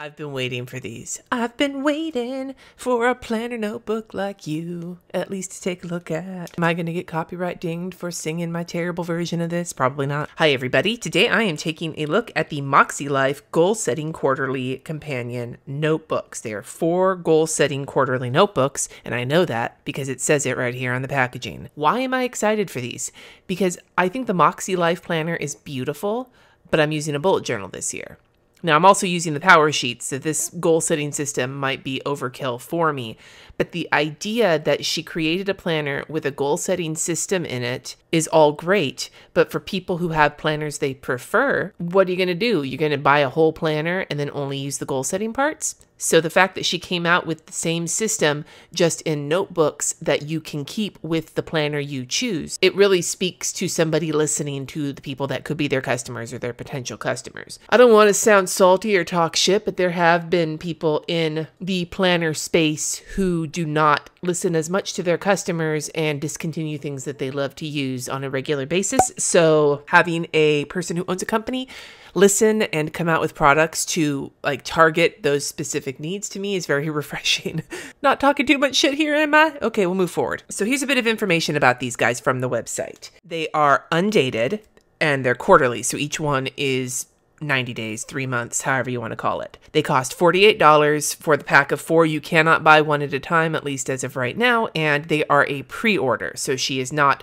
I've been waiting for these. I've been waiting for a planner notebook like you, at least to take a look at. Am I going to get copyright dinged for singing my terrible version of this? Probably not. Hi, everybody. Today I am taking a look at the Moxie Life Goal Setting Quarterly Companion Notebooks. They are four goal setting quarterly notebooks, and I know that because it says it right here on the packaging. Why am I excited for these? Because I think the Moxie Life Planner is beautiful, but I'm using a bullet journal this year. Now, I'm also using the power sheet, so this goal setting system might be overkill for me. But the idea that she created a planner with a goal setting system in it is all great. But for people who have planners they prefer, what are you going to do? You're going to buy a whole planner and then only use the goal setting parts? So the fact that she came out with the same system just in notebooks that you can keep with the planner you choose, it really speaks to somebody listening to the people that could be their customers or their potential customers. I don't want to sound salty or talk shit, but there have been people in the planner space who do not listen as much to their customers and discontinue things that they love to use on a regular basis. So having a person who owns a company listen and come out with products to like target those specific needs to me is very refreshing. Not talking too much shit here, am I? Okay, we'll move forward. So here's a bit of information about these guys from the website. They are undated and they're quarterly, so each one is 90 days, three months, however you want to call it. They cost $48 for the pack of four. You cannot buy one at a time, at least as of right now, and they are a pre order. So she is not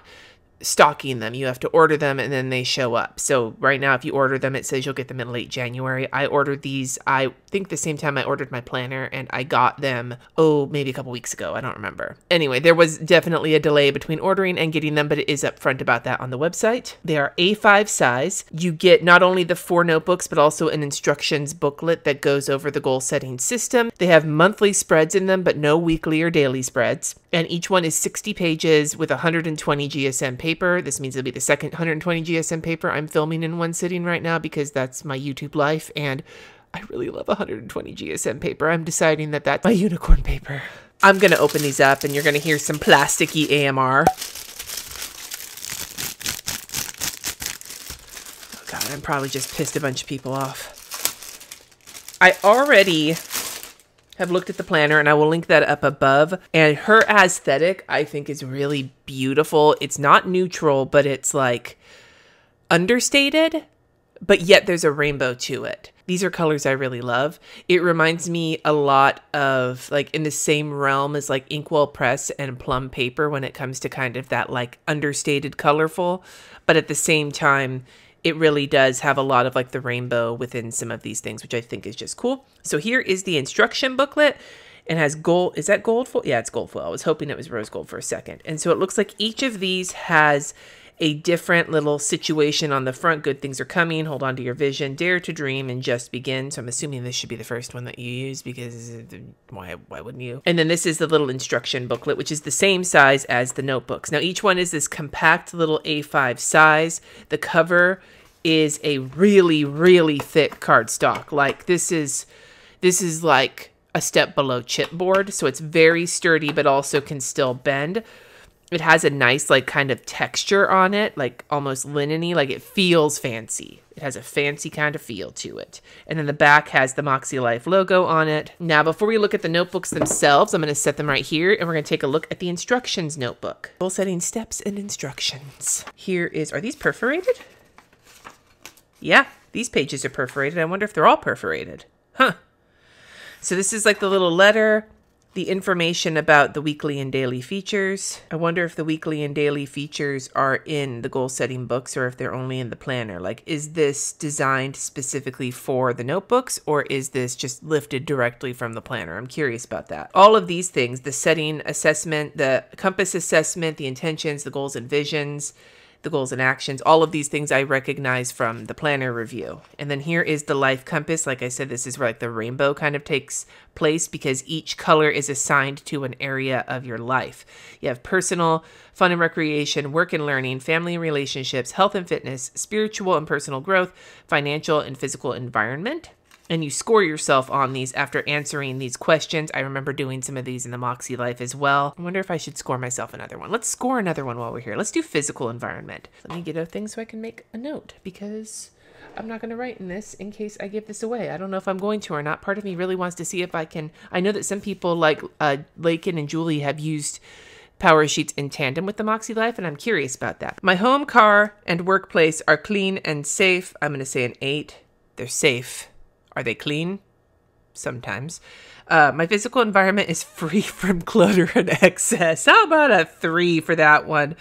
stocking them. You have to order them and then they show up. So right now, if you order them, it says you'll get them in late January. I ordered these. I think the same time I ordered my planner and I got them, oh, maybe a couple weeks ago. I don't remember. Anyway, there was definitely a delay between ordering and getting them, but it is upfront about that on the website. They are A5 size. You get not only the four notebooks, but also an instructions booklet that goes over the goal setting system. They have monthly spreads in them, but no weekly or daily spreads. And each one is 60 pages with 120 GSM paper. This means it'll be the second 120 GSM paper I'm filming in one sitting right now because that's my YouTube life. And I really love 120 GSM paper. I'm deciding that that's my unicorn paper. I'm gonna open these up and you're gonna hear some plasticky AMR. Oh God, I'm probably just pissed a bunch of people off. I already have looked at the planner and I will link that up above. And her aesthetic, I think, is really beautiful. It's not neutral, but it's like understated but yet there's a rainbow to it. These are colors I really love. It reminds me a lot of like in the same realm as like Inkwell Press and Plum Paper when it comes to kind of that like understated colorful, but at the same time, it really does have a lot of like the rainbow within some of these things, which I think is just cool. So here is the instruction booklet and has gold. Is that gold foil? Yeah, it's gold foil. I was hoping it was rose gold for a second. And so it looks like each of these has a different little situation on the front. Good things are coming. Hold on to your vision. Dare to dream and just begin. So I'm assuming this should be the first one that you use because why why wouldn't you? And then this is the little instruction booklet, which is the same size as the notebooks. Now each one is this compact little A5 size. The cover is a really really thick cardstock. Like this is this is like a step below chipboard, so it's very sturdy but also can still bend it has a nice like kind of texture on it like almost lineny like it feels fancy it has a fancy kind of feel to it and then the back has the moxie life logo on it now before we look at the notebooks themselves i'm going to set them right here and we're going to take a look at the instructions notebook goal setting steps and instructions here is are these perforated yeah these pages are perforated i wonder if they're all perforated huh so this is like the little letter the information about the weekly and daily features. I wonder if the weekly and daily features are in the goal setting books or if they're only in the planner. Like, is this designed specifically for the notebooks or is this just lifted directly from the planner? I'm curious about that. All of these things the setting assessment, the compass assessment, the intentions, the goals and visions the goals and actions, all of these things I recognize from the planner review. And then here is the life compass. Like I said, this is where like the rainbow kind of takes place because each color is assigned to an area of your life. You have personal, fun and recreation, work and learning, family and relationships, health and fitness, spiritual and personal growth, financial and physical environment, and you score yourself on these after answering these questions. I remember doing some of these in the Moxie Life as well. I wonder if I should score myself another one. Let's score another one while we're here. Let's do physical environment. Let me get a thing so I can make a note because I'm not going to write in this in case I give this away. I don't know if I'm going to or not. Part of me really wants to see if I can. I know that some people like uh, Lakin and Julie have used power sheets in tandem with the Moxie Life, and I'm curious about that. My home, car, and workplace are clean and safe. I'm going to say an eight. They're safe. Are they clean? Sometimes. Uh, my physical environment is free from clutter and excess. How about a three for that one?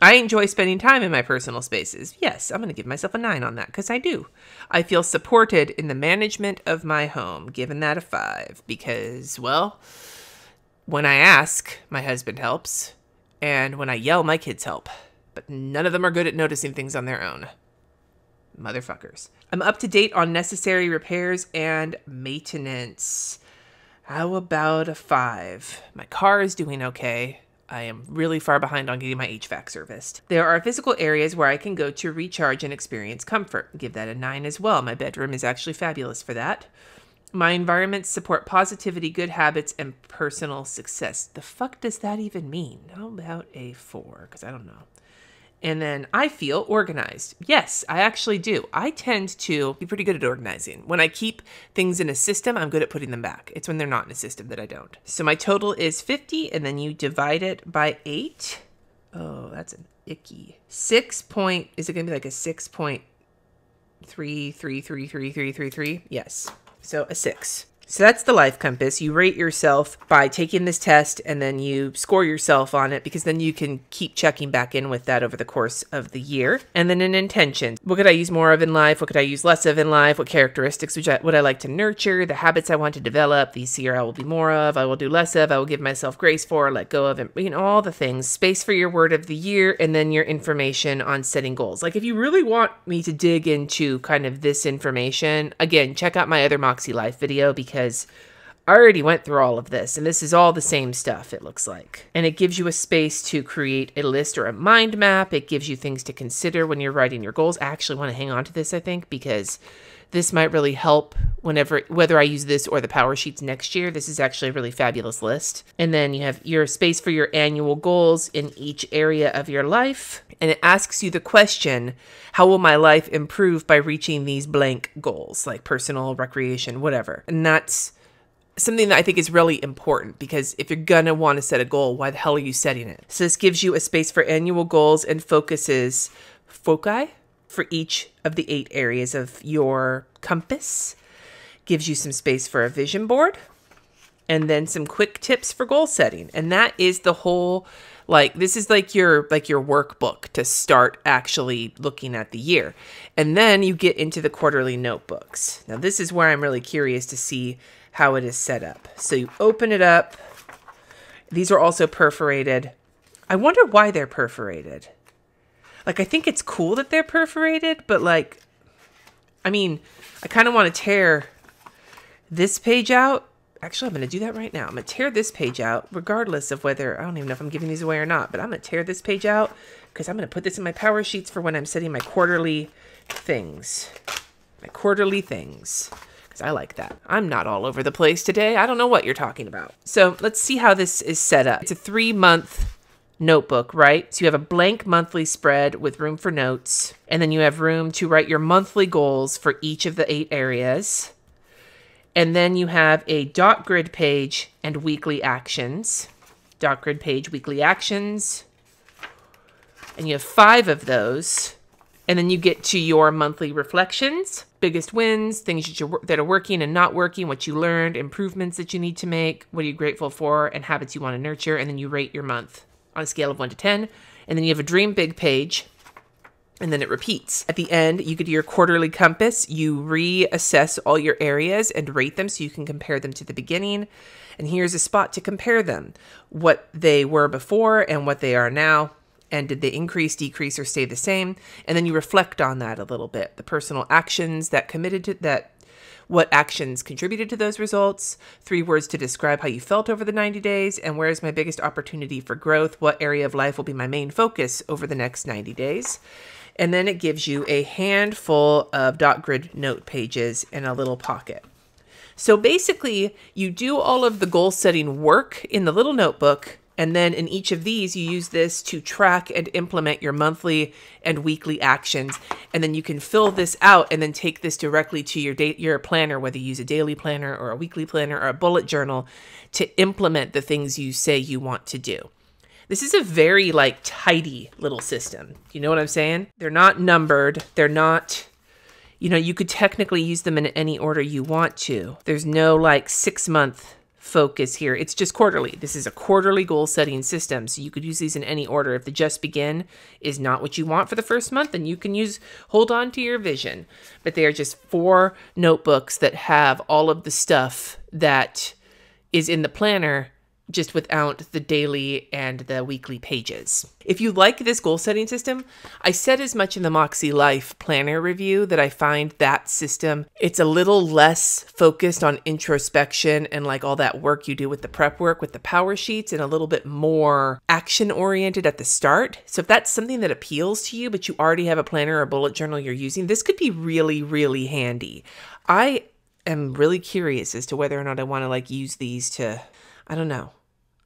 I enjoy spending time in my personal spaces. Yes, I'm going to give myself a nine on that because I do. I feel supported in the management of my home, giving that a five because, well, when I ask, my husband helps, and when I yell, my kids help. But none of them are good at noticing things on their own. Motherfuckers. I'm up to date on necessary repairs and maintenance. How about a five? My car is doing okay. I am really far behind on getting my HVAC serviced. There are physical areas where I can go to recharge and experience comfort. Give that a nine as well. My bedroom is actually fabulous for that. My environments support positivity, good habits, and personal success. The fuck does that even mean? How about a four? Because I don't know and then I feel organized. Yes, I actually do. I tend to be pretty good at organizing. When I keep things in a system, I'm good at putting them back. It's when they're not in a system that I don't. So my total is 50, and then you divide it by 8. Oh, that's an icky. 6 point, is it going to be like a 6.3333333? Yes. So a 6. So that's the life compass. You rate yourself by taking this test and then you score yourself on it because then you can keep checking back in with that over the course of the year. And then an intention. What could I use more of in life? What could I use less of in life? What characteristics would I, would I like to nurture? The habits I want to develop. These year I will be more of. I will do less of. I will give myself grace for, let go of, and you know, all the things. Space for your word of the year and then your information on setting goals. Like if you really want me to dig into kind of this information, again, check out my other Moxie Life video because because I already went through all of this, and this is all the same stuff, it looks like. And it gives you a space to create a list or a mind map. It gives you things to consider when you're writing your goals. I actually want to hang on to this, I think, because this might really help whenever whether I use this or the power sheets next year. This is actually a really fabulous list. And then you have your space for your annual goals in each area of your life. And it asks you the question, how will my life improve by reaching these blank goals, like personal, recreation, whatever. And that's something that I think is really important because if you're gonna want to set a goal, why the hell are you setting it? So this gives you a space for annual goals and focuses foci for each of the eight areas of your compass. Gives you some space for a vision board and then some quick tips for goal setting. And that is the whole like this is like your like your workbook to start actually looking at the year and then you get into the quarterly notebooks now this is where i'm really curious to see how it is set up so you open it up these are also perforated i wonder why they're perforated like I think it's cool that they're perforated, but like I mean, I kind of want to tear this page out. Actually, I'm going to do that right now. I'm going to tear this page out regardless of whether I don't even know if I'm giving these away or not, but I'm going to tear this page out because I'm going to put this in my power sheets for when I'm setting my quarterly things. My quarterly things. I like that. I'm not all over the place today. I don't know what you're talking about. So let's see how this is set up. It's a three month notebook, right? So you have a blank monthly spread with room for notes, and then you have room to write your monthly goals for each of the eight areas. And then you have a dot grid page and weekly actions. Dot grid page, weekly actions. And you have five of those. And then you get to your monthly reflections, biggest wins, things that, you, that are working and not working, what you learned, improvements that you need to make, what are you grateful for, and habits you want to nurture. And then you rate your month on a scale of 1 to 10. And then you have a dream big page and then it repeats. At the end, you get your quarterly compass, you reassess all your areas and rate them so you can compare them to the beginning. And here's a spot to compare them what they were before and what they are now. And did they increase, decrease, or stay the same? And then you reflect on that a little bit the personal actions that committed to that what actions contributed to those results, three words to describe how you felt over the 90 days, and where is my biggest opportunity for growth, what area of life will be my main focus over the next 90 days. And then it gives you a handful of dot grid note pages in a little pocket. So basically, you do all of the goal setting work in the little notebook and then in each of these, you use this to track and implement your monthly and weekly actions. And then you can fill this out and then take this directly to your date, your planner, whether you use a daily planner or a weekly planner or a bullet journal to implement the things you say you want to do. This is a very like tidy little system. You know what I'm saying? They're not numbered. They're not you know, you could technically use them in any order you want to. There's no like 6 month focus here. It's just quarterly. This is a quarterly goal setting system. So you could use these in any order. If the just begin is not what you want for the first month, then you can use hold on to your vision. But they are just four notebooks that have all of the stuff that is in the planner just without the daily and the weekly pages. If you like this goal setting system, I said as much in the Moxie Life planner review that I find that system it's a little less focused on introspection and like all that work you do with the prep work with the power sheets and a little bit more action oriented at the start. So if that's something that appeals to you but you already have a planner or bullet journal you're using, this could be really really handy. I am really curious as to whether or not I want to like use these to I don't know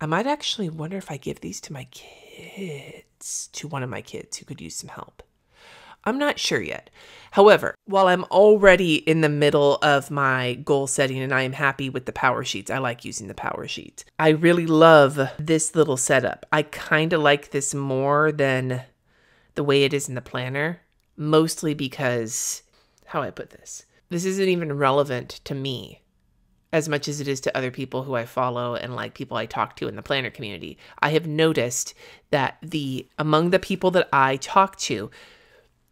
I might actually wonder if I give these to my kids, to one of my kids who could use some help. I'm not sure yet. However, while I'm already in the middle of my goal setting and I am happy with the power sheets, I like using the power sheets. I really love this little setup. I kind of like this more than the way it is in the planner, mostly because how I put this. This isn't even relevant to me as much as it is to other people who I follow and like people I talk to in the planner community. I have noticed that the among the people that I talk to,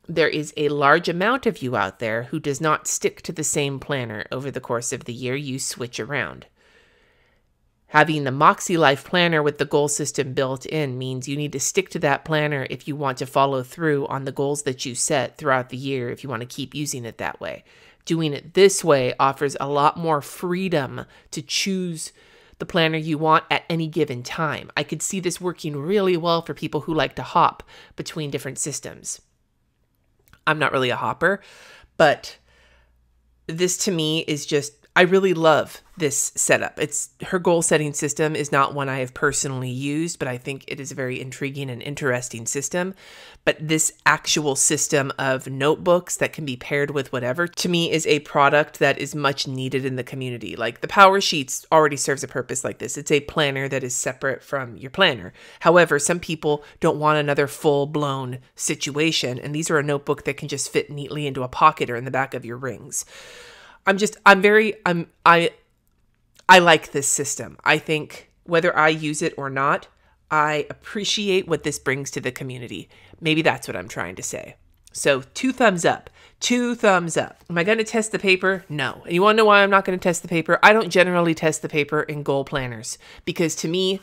there is a large amount of you out there who does not stick to the same planner over the course of the year. You switch around. Having the Moxie Life planner with the goal system built in means you need to stick to that planner if you want to follow through on the goals that you set throughout the year, if you want to keep using it that way. Doing it this way offers a lot more freedom to choose the planner you want at any given time. I could see this working really well for people who like to hop between different systems. I'm not really a hopper, but this to me is just I really love this setup. It's her goal setting system is not one I have personally used, but I think it is a very intriguing and interesting system. But this actual system of notebooks that can be paired with whatever to me is a product that is much needed in the community. Like the Power Sheets already serves a purpose like this. It's a planner that is separate from your planner. However, some people don't want another full-blown situation, and these are a notebook that can just fit neatly into a pocket or in the back of your rings. I'm just I'm very I'm I I like this system. I think whether I use it or not, I appreciate what this brings to the community. Maybe that's what I'm trying to say. So, two thumbs up. Two thumbs up. Am I going to test the paper? No. And you want to know why I'm not going to test the paper? I don't generally test the paper in goal planners because to me,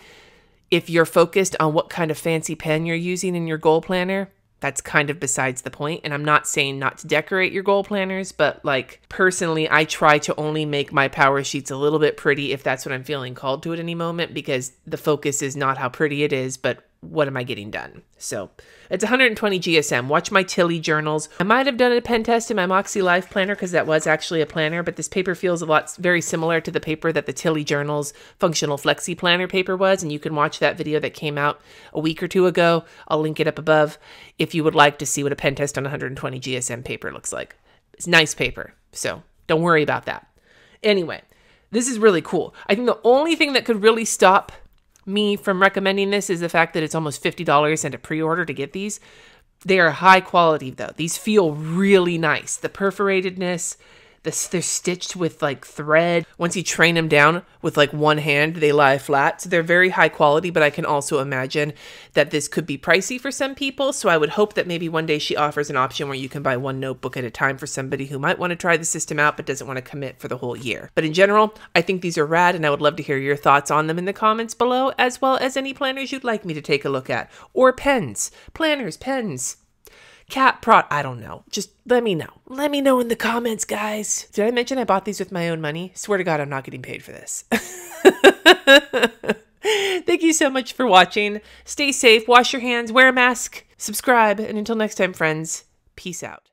if you're focused on what kind of fancy pen you're using in your goal planner, that's kind of besides the point. And I'm not saying not to decorate your goal planners, but like personally, I try to only make my power sheets a little bit pretty if that's what I'm feeling called to at any moment, because the focus is not how pretty it is, but what am I getting done? So it's 120 GSM. Watch my Tilly journals. I might have done a pen test in my Moxie Life planner because that was actually a planner, but this paper feels a lot very similar to the paper that the Tilly journals functional flexi planner paper was. And you can watch that video that came out a week or two ago. I'll link it up above if you would like to see what a pen test on 120 GSM paper looks like. It's nice paper, so don't worry about that. Anyway, this is really cool. I think the only thing that could really stop me from recommending this is the fact that it's almost $50 and a pre order to get these. They are high quality though. These feel really nice. The perforatedness, this, they're stitched with like thread. Once you train them down with like one hand, they lie flat. So they're very high quality, but I can also imagine that this could be pricey for some people. So I would hope that maybe one day she offers an option where you can buy one notebook at a time for somebody who might want to try the system out but doesn't want to commit for the whole year. But in general, I think these are rad and I would love to hear your thoughts on them in the comments below, as well as any planners you'd like me to take a look at or pens, planners, pens cat prod. I don't know. Just let me know. Let me know in the comments, guys. Did I mention I bought these with my own money? Swear to God, I'm not getting paid for this. Thank you so much for watching. Stay safe, wash your hands, wear a mask, subscribe, and until next time, friends, peace out.